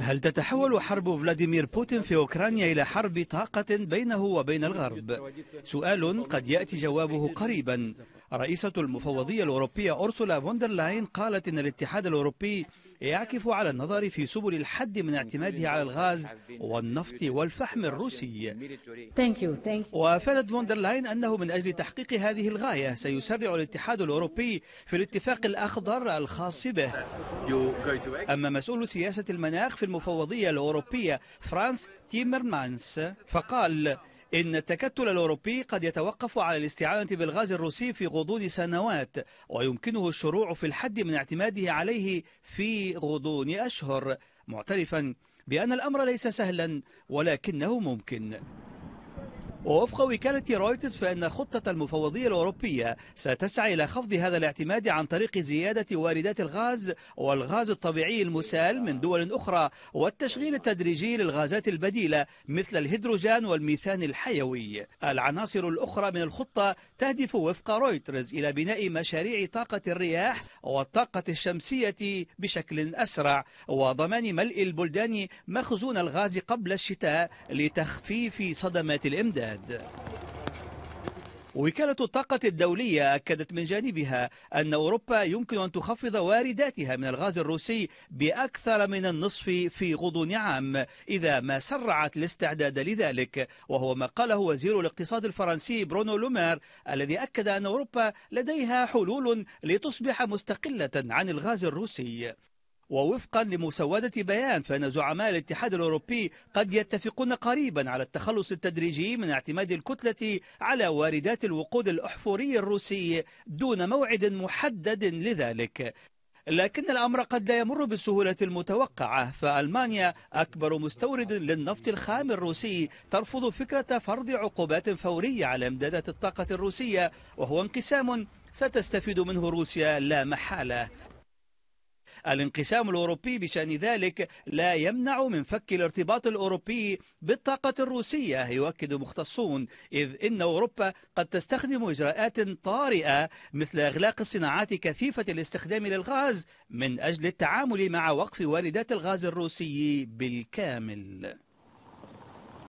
هل تتحول حرب فلاديمير بوتين في أوكرانيا إلى حرب طاقة بينه وبين الغرب؟ سؤال قد يأتي جوابه قريبا رئيسة المفوضية الأوروبية أرسولا فوندرلاين قالت إن الاتحاد الأوروبي يعكف على النظر في سبل الحد من اعتماده على الغاز والنفط والفحم الروسي وأفادت فوندرلاين أنه من أجل تحقيق هذه الغاية سيسرع الاتحاد الأوروبي في الاتفاق الأخضر الخاص به أما مسؤول سياسة المناخ في المفوضية الأوروبية فرانس تيمرمانس فقال إن التكتل الأوروبي قد يتوقف على الاستعانة بالغاز الروسي في غضون سنوات ويمكنه الشروع في الحد من اعتماده عليه في غضون أشهر معترفا بأن الأمر ليس سهلا ولكنه ممكن ووفق وكالة رويترز فإن خطة المفوضية الأوروبية ستسعى إلى خفض هذا الاعتماد عن طريق زيادة واردات الغاز والغاز الطبيعي المسال من دول أخرى والتشغيل التدريجي للغازات البديلة مثل الهيدروجين والميثان الحيوي العناصر الأخرى من الخطة تهدف وفق رويترز إلى بناء مشاريع طاقة الرياح والطاقة الشمسية بشكل أسرع وضمان ملء البلدان مخزون الغاز قبل الشتاء لتخفيف صدمات الإمداد البلاد وكالة الطاقة الدولية أكدت من جانبها أن أوروبا يمكن أن تخفض وارداتها من الغاز الروسي بأكثر من النصف في غضون عام إذا ما سرعت الاستعداد لذلك وهو ما قاله وزير الاقتصاد الفرنسي برونو لومير الذي أكد أن أوروبا لديها حلول لتصبح مستقلة عن الغاز الروسي ووفقا لمسودة بيان فإن زعماء الاتحاد الأوروبي قد يتفقون قريبا على التخلص التدريجي من اعتماد الكتلة على واردات الوقود الأحفوري الروسي دون موعد محدد لذلك لكن الأمر قد لا يمر بالسهولة المتوقعة فألمانيا أكبر مستورد للنفط الخام الروسي ترفض فكرة فرض عقوبات فورية على إمدادات الطاقة الروسية وهو انقسام ستستفيد منه روسيا لا محالة الانقسام الأوروبي بشأن ذلك لا يمنع من فك الارتباط الأوروبي بالطاقة الروسية يؤكد مختصون إذ إن أوروبا قد تستخدم إجراءات طارئة مثل إغلاق الصناعات كثيفة الاستخدام للغاز من أجل التعامل مع وقف واردات الغاز الروسي بالكامل